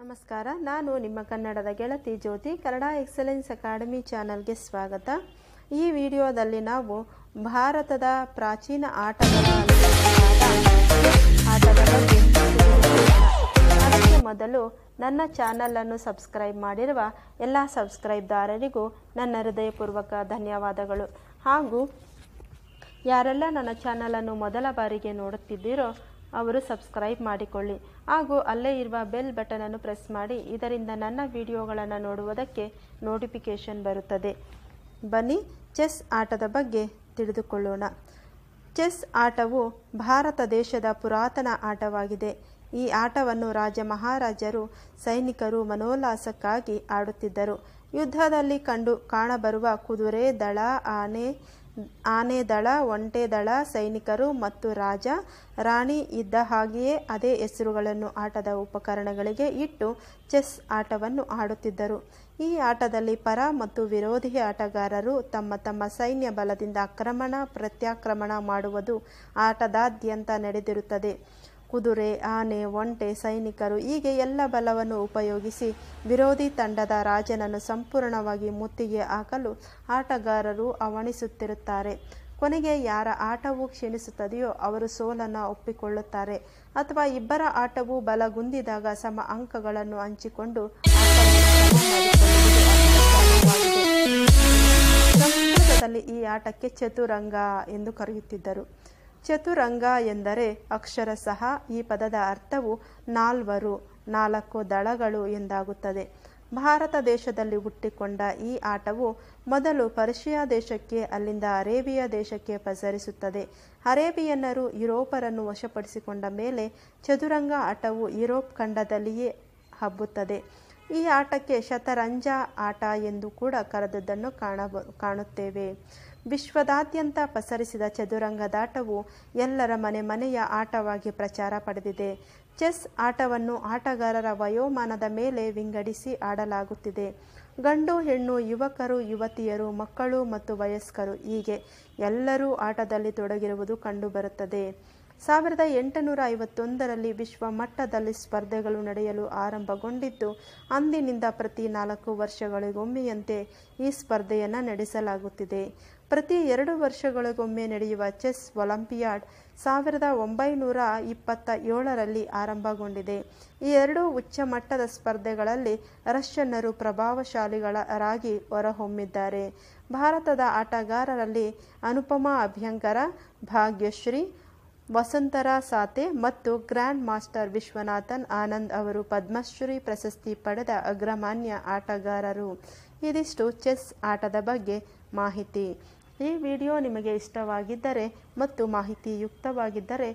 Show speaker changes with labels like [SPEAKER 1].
[SPEAKER 1] ನಮಸ್ಕಾರ ನಾನು ನಿಮ್ಮ ಕನ್ನಡದ ಗೆಳತಿ ಜ್ಯೋತಿ ಕನ್ನಡ ಎಕ್ಸಲೆನ್ಸ್ ಅಕಾಡೆಮಿ ಚಾನಲ್ಗೆ ಸ್ವಾಗತ ಈ ವಿಡಿಯೋದಲ್ಲಿ ನಾವು ಭಾರತದ ಪ್ರಾಚೀನ ಆಟಗಳ ಅದಕ್ಕೆ ಮೊದಲು ನನ್ನ ಚಾನಲನ್ನು ಸಬ್ಸ್ಕ್ರೈಬ್ ಮಾಡಿರುವ ಎಲ್ಲ ಸಬ್ಸ್ಕ್ರೈಬ್ದಾರರಿಗೂ ನನ್ನ ಹೃದಯಪೂರ್ವಕ ಧನ್ಯವಾದಗಳು ಹಾಗೂ ಯಾರೆಲ್ಲ ನನ್ನ ಚಾನಲನ್ನು ಮೊದಲ ಬಾರಿಗೆ ನೋಡುತ್ತಿದ್ದೀರೋ ಅವರು ಸಬ್ಸ್ಕ್ರೈಬ್ ಮಾಡಿಕೊಳ್ಳಿ ಹಾಗೂ ಅಲ್ಲೇ ಇರುವ ಬೆಲ್ ಬಟನನ್ನು ಪ್ರೆಸ್ ಮಾಡಿ ಇದರಿಂದ ನನ್ನ ವಿಡಿಯೋಗಳನ್ನು ನೋಡುವುದಕ್ಕೆ ನೋಟಿಫಿಕೇಷನ್ ಬರುತ್ತದೆ ಬನ್ನಿ ಚೆಸ್ ಆಟದ ಬಗ್ಗೆ ತಿಳಿದುಕೊಳ್ಳೋಣ ಚೆಸ್ ಆಟವು ಭಾರತ ದೇಶದ ಪುರಾತನ ಆಟವಾಗಿದೆ ಈ ಆಟವನ್ನು ರಾಜ ಮಹಾರಾಜರು ಸೈನಿಕರು ಮನೋಲ್ಲಾಸಕ್ಕಾಗಿ ಆಡುತ್ತಿದ್ದರು ಯುದ್ಧದಲ್ಲಿ ಕಂಡು ಕಾಣಬರುವ ಕುದುರೆ ದಳ ಆನೆ ಆನೆ ದಳ ಒಂಟೆ ದಳ ಸೈನಿಕರು ಮತ್ತು ರಾಜ ರಾಣಿ ಇದ್ದ ಹಾಗೆಯೇ ಅದೇ ಹೆಸರುಗಳನ್ನು ಆಟದ ಉಪಕರಣಗಳಿಗೆ ಇಟ್ಟು ಚೆಸ್ ಆಟವನ್ನು ಆಡುತ್ತಿದ್ದರು ಈ ಆಟದಲ್ಲಿ ಪರ ಮತ್ತು ವಿರೋಧಿ ಆಟಗಾರರು ತಮ್ಮ ತಮ್ಮ ಸೈನ್ಯ ಬಲದಿಂದ ಆಕ್ರಮಣ ಪ್ರತ್ಯಾಕ್ರಮಣ ಮಾಡುವುದು ಆಟದಾದ್ಯಂತ ನಡೆದಿರುತ್ತದೆ ಕುದುರೆ ಆನೆ ಒಂಟೆ ಸೈನಿಕರು ಹೀಗೆ ಎಲ್ಲ ಬಲವನ್ನು ಉಪಯೋಗಿಸಿ ವಿರೋಧಿ ತಂಡದ ರಾಜನನ್ನು ಸಂಪೂರ್ಣವಾಗಿ ಮುತ್ತಿಗೆ ಹಾಕಲು ಆಟಗಾರರು ಅವಣಿಸುತ್ತಿರುತ್ತಾರೆ ಕೊನೆಗೆ ಯಾರ ಆಟವು ಕ್ಷೀಣಿಸುತ್ತದೆಯೋ ಅವರು ಸೋಲನ್ನು ಒಪ್ಪಿಕೊಳ್ಳುತ್ತಾರೆ ಅಥವಾ ಇಬ್ಬರ ಆಟವು ಬಲಗುಂದಿದಾಗ ಸಮ ಅಂಕಗಳನ್ನು ಹಂಚಿಕೊಂಡು ಈ ಆಟಕ್ಕೆ ಚತುರಂಗ ಎಂದು ಕರೆಯುತ್ತಿದ್ದರು ಚತುರಂಗ ಎಂದರೆ ಅಕ್ಷರಶಃ ಈ ಪದದ ಅರ್ಥವು ನಾಲ್ವರು ನಾಲ್ಕು ದಳಗಳು ಎಂದಾಗುತ್ತದೆ ಭಾರತ ದೇಶದಲ್ಲಿ ಹುಟ್ಟಿಕೊಂಡ ಈ ಆಟವು ಮೊದಲು ಪರ್ಷಿಯಾ ದೇಶಕ್ಕೆ ಅಲ್ಲಿಂದ ಅರೇಬಿಯಾ ದೇಶಕ್ಕೆ ಪಸರಿಸುತ್ತದೆ ಅರೇಬಿಯನ್ನರು ಯುರೋಪರನ್ನು ವಶಪಡಿಸಿಕೊಂಡ ಮೇಲೆ ಚದುರಂಗ ಆಟವು ಯುರೋಪ್ ಖಂಡದಲ್ಲಿಯೇ ಹಬ್ಬುತ್ತದೆ ಈ ಆಟಕ್ಕೆ ಶತರಂಜ ಆಟ ಎಂದು ಕೂಡ ಕರೆದದ್ದನ್ನು ಕಾಣಬ ಕಾಣುತ್ತೇವೆ ವಿಶ್ವದಾದ್ಯಂತ ಪಸರಿಸಿದ ಚದುರಂಗದಾಟವು ಎಲ್ಲರ ಮನೆ ಮನೆಯ ಆಟವಾಗಿ ಪ್ರಚಾರ ಪಡೆದಿದೆ ಚೆಸ್ ಆಟವನ್ನು ಆಟಗಾರರ ವಯೋಮಾನದ ಮೇಲೆ ವಿಂಗಡಿಸಿ ಆಡಲಾಗುತ್ತಿದೆ ಗಂಡು ಹೆಣ್ಣು ಯುವಕರು ಯುವತಿಯರು ಮಕ್ಕಳು ಮತ್ತು ವಯಸ್ಕರು ಹೀಗೆ ಎಲ್ಲರೂ ಆಟದಲ್ಲಿ ತೊಡಗಿರುವುದು ಕಂಡುಬರುತ್ತದೆ ಸಾವಿರದ ಎಂಟುನೂರ ಐವತ್ತೊಂದರಲ್ಲಿ ವಿಶ್ವ ಮಟ್ಟದಲ್ಲಿ ಸ್ಪರ್ಧೆಗಳು ನಡೆಯಲು ಆರಂಭಗೊಂಡಿದ್ದು ಅಂದಿನಿಂದ ಪ್ರತಿ ನಾಲ್ಕು ವರ್ಷಗಳಿಗೊಮ್ಮೆಯಂತೆ ಈ ಸ್ಪರ್ಧೆಯನ್ನು ನಡೆಸಲಾಗುತ್ತಿದೆ ಪ್ರತಿ ಎರಡು ವರ್ಷಗಳಿಗೊಮ್ಮೆ ನಡೆಯುವ ಚೆಸ್ ಒಲಂಪಿಯಾಡ್ ಸಾವಿರದ ಒಂಬೈನೂರ ಇಪ್ಪತ್ತ ಏಳರಲ್ಲಿ ಆರಂಭಗೊಂಡಿದೆ ಈ ಎರಡೂ ಉಚ್ಚ ಮಟ್ಟದ ಸ್ಪರ್ಧೆಗಳಲ್ಲಿ ರಷ್ಯನ್ನರು ಪ್ರಭಾವಶಾಲಿಗಳರಾಗಿ ಹೊರಹೊಮ್ಮಿದ್ದಾರೆ ಭಾರತದ ಆಟಗಾರರಲ್ಲಿ ಅನುಪಮಾ ಅಭ್ಯಂಕರ ಭಾಗ್ಯಶ್ರೀ ವಸಂತರ ಸಾತೆ ಮತ್ತು ಗ್ರ್ಯಾಂಡ್ ಮಾಸ್ಟರ್ ವಿಶ್ವನಾಥನ್ ಆನಂದ್ ಅವರು ಪದ್ಮಶ್ರೀ ಪ್ರಶಸ್ತಿ ಪಡೆದ ಅಗ್ರಮಾನ್ಯ ಆಟಗಾರರು ಇದಿಷ್ಟು ಚೆಸ್ ಆಟದ ಬಗ್ಗೆ ಮಾಹಿತಿ ಈ ವಿಡಿಯೋ ನಿಮಗೆ ಇಷ್ಟವಾಗಿದ್ದರೆ ಮತ್ತು ಮಾಹಿತಿಯುಕ್ತವಾಗಿದ್ದರೆ